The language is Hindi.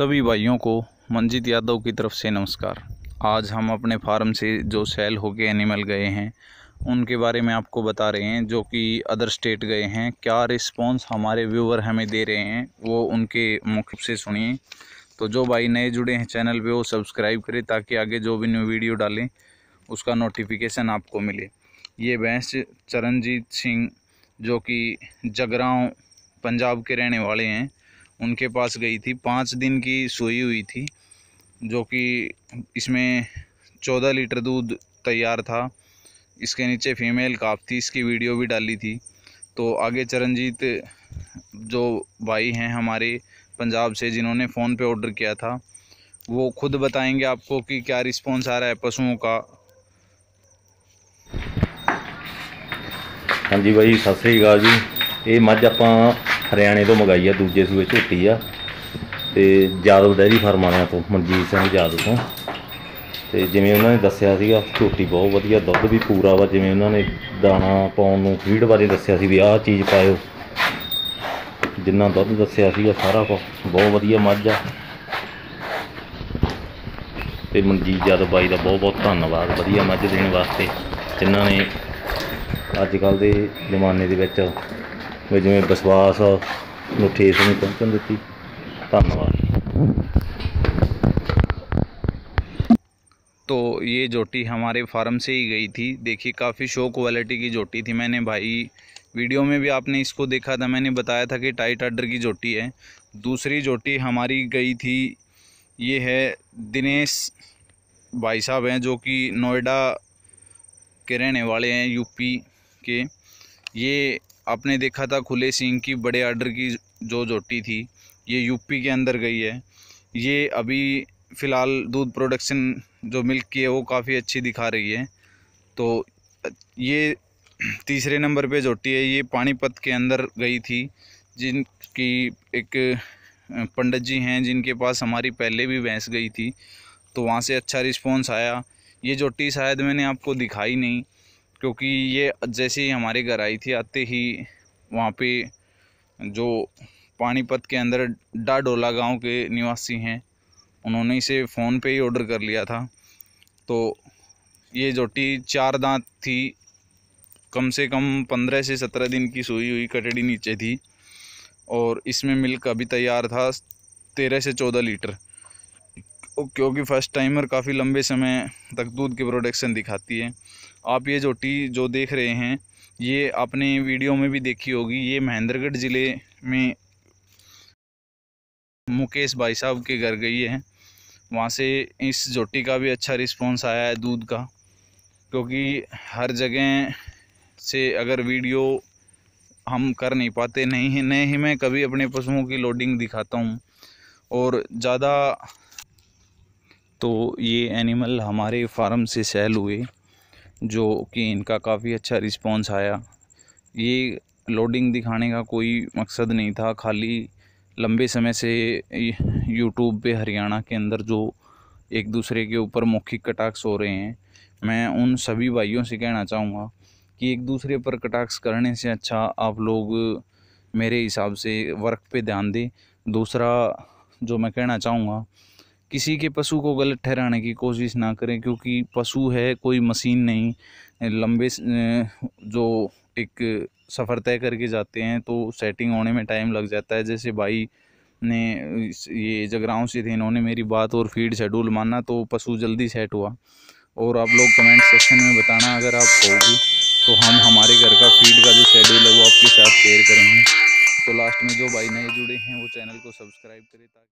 सभी भाइयों को मंजीत यादव की तरफ से नमस्कार आज हम अपने फार्म से जो सेल होके एनिमल गए हैं उनके बारे में आपको बता रहे हैं जो कि अदर स्टेट गए हैं क्या रिस्पांस हमारे व्यूवर हमें दे रहे हैं वो उनके मुख से सुनिए तो जो भाई नए जुड़े हैं चैनल पे वो सब्सक्राइब करें ताकि आगे जो भी न्यू वीडियो डालें उसका नोटिफिकेशन आपको मिले ये भैंस चरणजीत सिंह जो कि जगराव पंजाब के रहने वाले हैं उनके पास गई थी पाँच दिन की सोई हुई थी जो कि इसमें चौदह लीटर दूध तैयार था इसके नीचे फीमेल काफ थी इसकी वीडियो भी डाली थी तो आगे चरणजीत जो भाई हैं हमारे पंजाब से जिन्होंने फ़ोन पे ऑर्डर किया था वो खुद बताएंगे आपको कि क्या रिस्पॉन्स आ रहा है पशुओं का हाँ जी भाई सत श्रीकाल जी ये मज आप ਹਰਿਆਣੇ ਤੋਂ ਮੰਗਾਈ ਆ ਦੂਜੇ ਸੂਏ ਝੋਟੀ ਆ ਤੇ ਜਾਦੂ ਡੈਰੀ ਫਾਰਮ ਵਾਲਿਆਂ ਤੋਂ ਮਨਜੀਤ ਸਿੰਘ ਜਾਦੂ ਤੋਂ ਤੇ ਜਿਵੇਂ ਉਹਨਾਂ ਨੇ ਦੱਸਿਆ ਸੀਗਾ ਝੋਟੀ ਬਹੁਤ ਵਧੀਆ ਦੁੱਧ ਵੀ ਪੂਰਾ ਵਾ ਜਿਵੇਂ ਉਹਨਾਂ ਨੇ ਦਾਣਾ ਪਾਉਣ ਨੂੰ ਫੀਡ ਬਾਰੇ ਦੱਸਿਆ ਸੀ ਵੀ ਆਹ ਚੀਜ਼ ਪਾਇਓ ਜਿੰਨਾ ਦੁੱਧ ਦੱਸਿਆ ਸੀਗਾ ਸਾਰਾ ਕੁਝ ਬਹੁਤ ਵਧੀਆ ਮੱਝ ਆ ਤੇ ਮਨਜੀਤ ਯਾਦਵ ਬਾਈ ਦਾ ਬਹੁਤ ਬਹੁਤ ਧੰਨਵਾਦ ਵਧੀਆ ਮੱਝ ਦੇਣ ਵਾਸਤੇ ਜਿਨ੍ਹਾਂ ਨੇ ਅੱਜ ਕੱਲ ਦੇ ਜ਼ਮਾਨੇ ਦੇ ਵਿੱਚ ਵੀ ਜਿਵੇਂ ਵਿਸ਼ਵਾਸ ਨੂੰ ਠੇਸ ਨਹੀਂ ਪਹੁੰਚਣ ਦਿੱਤੀ धन्यवाद तो ये जोटी हमारे फार्म से ही गई थी देखिए काफ़ी शो क्वालिटी की जोटी थी मैंने भाई वीडियो में भी आपने इसको देखा था मैंने बताया था कि टाइट अडर की जोटी है दूसरी जोटी हमारी गई थी ये है दिनेश भाई साहब हैं जो कि नोएडा के रहने वाले हैं यूपी के ये आपने देखा था खुले सिंह की बड़े आर्डर की जो जोटी थी ये यूपी के अंदर गई है ये अभी फ़िलहाल दूध प्रोडक्शन जो मिल्क की है वो काफ़ी अच्छी दिखा रही है तो ये तीसरे नंबर पे जोटी है ये पानीपत के अंदर गई थी जिनकी एक पंडित जी हैं जिनके पास हमारी पहले भी भैंस गई थी तो वहाँ से अच्छा रिस्पॉन्स आया ये जोटी शायद मैंने आपको दिखाई नहीं क्योंकि ये जैसे ही हमारे घर आई थी आते ही वहाँ पे जो पानीपत के अंदर डाडोला गांव के निवासी हैं उन्होंने इसे फ़ोन पे ही ऑर्डर कर लिया था तो ये जोटी चार दांत थी कम से कम पंद्रह से सत्रह दिन की सोई हुई कटड़ी नीचे थी और इसमें मिल्क अभी तैयार था तेरह से चौदह लीटर क्योंकि फ़र्स्ट टाइमर काफ़ी लंबे समय तक दूध की प्रोडक्शन दिखाती है आप ये जो टी जो देख रहे हैं ये आपने वीडियो में भी देखी होगी ये महेंद्रगढ़ ज़िले में मुकेश भाई साहब के घर गई है वहाँ से इस जोटी का भी अच्छा रिस्पॉन्स आया है दूध का क्योंकि हर जगह से अगर वीडियो हम कर नहीं पाते नहीं ही नहीं ही मैं कभी अपने पशुओं की लोडिंग दिखाता हूँ और ज़्यादा तो ये एनिमल हमारे फार्म से सेल हुए जो कि इनका काफ़ी अच्छा रिस्पॉन्स आया ये लोडिंग दिखाने का कोई मकसद नहीं था खाली लंबे समय से यूट्यूब पे हरियाणा के अंदर जो एक दूसरे के ऊपर मौखिक कटाक्ष हो रहे हैं मैं उन सभी भाइयों से कहना चाहूँगा कि एक दूसरे पर कटाक्ष करने से अच्छा आप लोग मेरे हिसाब से वर्क पे ध्यान दें दूसरा जो मैं कहना चाहूँगा किसी के पशु को गलत ठहराने की कोशिश ना करें क्योंकि पशु है कोई मशीन नहीं लंबे जो एक सफ़र तय करके जाते हैं तो सेटिंग होने में टाइम लग जाता है जैसे भाई ने ये जगराओं से थे इन्होंने मेरी बात और फीड शेड्यूल माना तो पशु जल्दी सेट हुआ और आप लोग कमेंट सेक्शन में बताना अगर आप कहोगे तो हम हमारे घर का फीड का जो शेड्यूल है वो आपके साथ शेयर करेंगे तो लास्ट में जो भाई नए जुड़े हैं वो चैनल को सब्सक्राइब करें ताकि